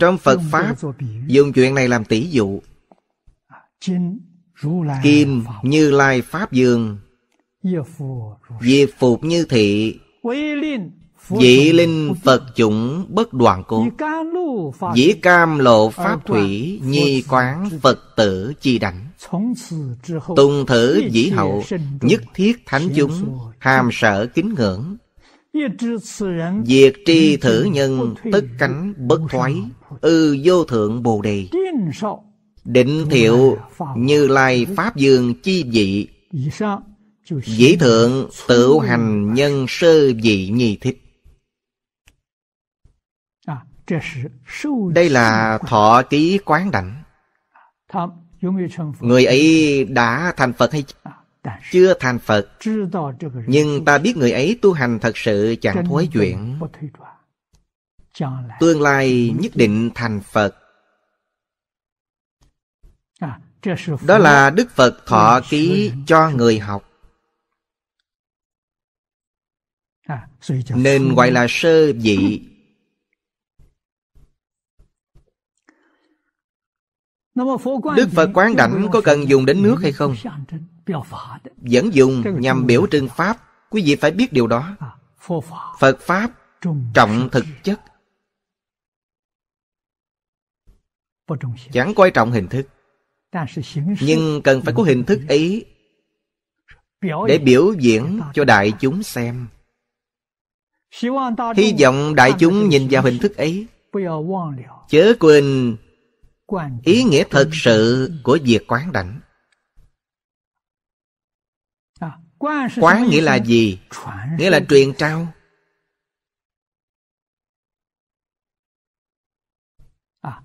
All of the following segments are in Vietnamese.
trong phật pháp dùng chuyện này làm tỷ dụ à, kim như lai pháp dương Diệp phục như thị Dị linh Phật chủng bất đoạn cố Dĩ cam lộ pháp thủy Nhi quán Phật tử chi đảnh Tùng thử dĩ hậu Nhất thiết thánh chúng Hàm sở kính ngưỡng Diệt tri thử nhân tất cánh bất thoái Ư ừ, vô thượng bồ đề Định thiệu như lai pháp dương chi dị Dĩ thượng tự hành nhân sơ dị nhi thích à, Đây là thọ ký quán đảnh Người ấy đã thành Phật hay chưa? À, chưa thành phật nhưng ta biết người ấy tu hành thật sự chẳng thối chuyển, tương lai nhất định thành phật à, đó là đức phật thọ ký cho người học à, nên gọi là sơ dị Đức Phật quán đảnh có cần dùng đến nước hay không? Vẫn dùng nhằm biểu trưng Pháp Quý vị phải biết điều đó à, Phật Pháp trọng thực chất Chẳng quan trọng hình thức Nhưng cần phải có hình thức ấy Để biểu diễn cho đại à. chúng xem Hy vọng đại à, chúng nhìn vào hình thức ấy Chớ quên ý nghĩa thật sự của việc quán đảnh à, quán nghĩa là gì nghĩa là truyền trao à,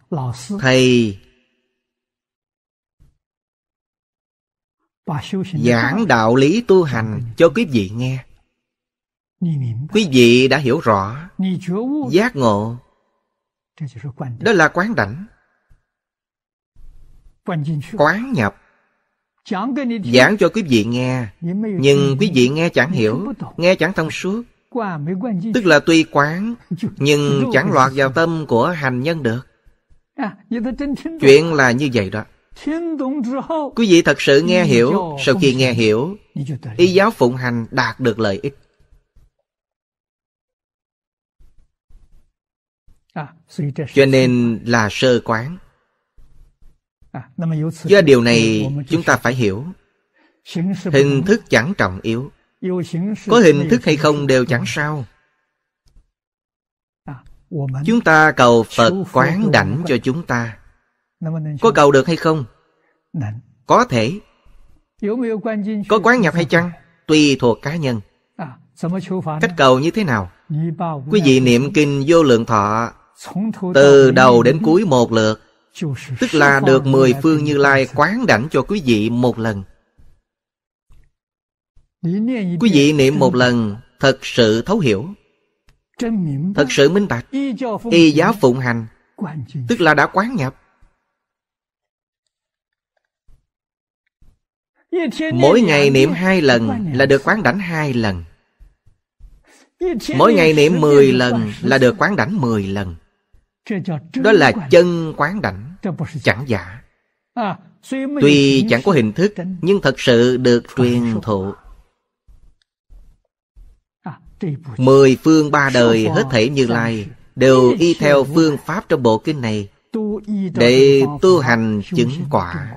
thầy giảng đạo lý tu hành cho quý vị nghe quý vị đã hiểu rõ giác ngộ đó là quán đảnh quán nhập giảng cho quý vị nghe nhưng quý vị nghe chẳng hiểu nghe chẳng thông suốt tức là tuy quán nhưng chẳng lọt vào tâm của hành nhân được à, chuyện là như vậy đó quý vị thật sự nghe hiểu sau khi nghe hiểu y giáo phụng hành đạt được lợi ích à, cho nên là sơ quán À, do điều này chúng ta phải hiểu hình thức chẳng trọng yếu có hình thức hay không đều chẳng sao à, chúng ta cầu phật quán đảnh cho chúng ta có cầu được hay không có thể có quán nhập hay chăng tùy thuộc cá nhân à, cách cầu như thế nào quý vị niệm kinh vô lượng thọ từ đầu đến cuối một lượt Tức là được mười phương Như Lai quán đảnh cho quý vị một lần Quý vị niệm một lần Thật sự thấu hiểu Thật sự minh bạch Y giáo phụng hành Tức là đã quán nhập Mỗi ngày niệm hai lần là được quán đảnh hai lần Mỗi ngày niệm mười lần là được quán đảnh mười lần đó là chân quán đảnh chẳng giả tuy chẳng có hình thức nhưng thật sự được truyền thụ à, mười phương ba đời hết thể như lai đều y theo phương pháp trong bộ kinh này để tu hành chứng quả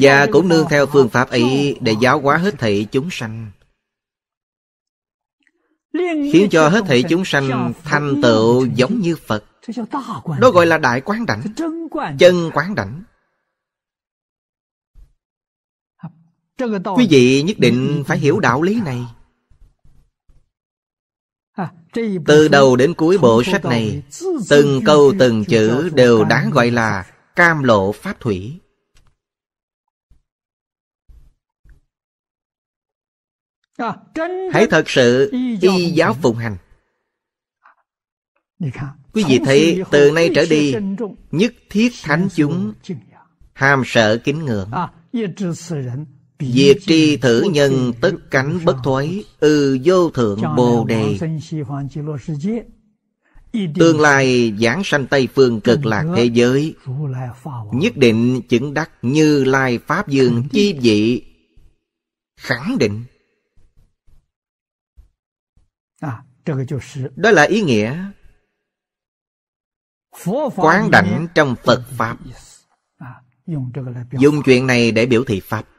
và cũng nương theo phương pháp ấy để giáo hóa hết thảy chúng sanh Khiến cho hết thảy chúng sanh thành tựu giống như Phật Đó gọi là Đại Quán Đảnh Chân Quán Đảnh Quý vị nhất định phải hiểu đạo lý này từ đầu đến cuối bộ sách này Từng câu từng chữ đều đáng gọi là Cam lộ pháp thủy À, hãy thật sự y giáo phụng hành quý vị thấy từ nay trở đi nhất thiết thánh chúng ham sợ kính ngưỡng à, Diệt tri thử nhân tất cánh bất thoái Ư ừ, vô thượng bồ đề Tương lai giảng sanh Tây phương cực lạc thế giới Nhất định chứng đắc như lai Pháp dương chi vị Khẳng định đó là ý nghĩa quán đảnh trong phật pháp dùng chuyện này để biểu thị pháp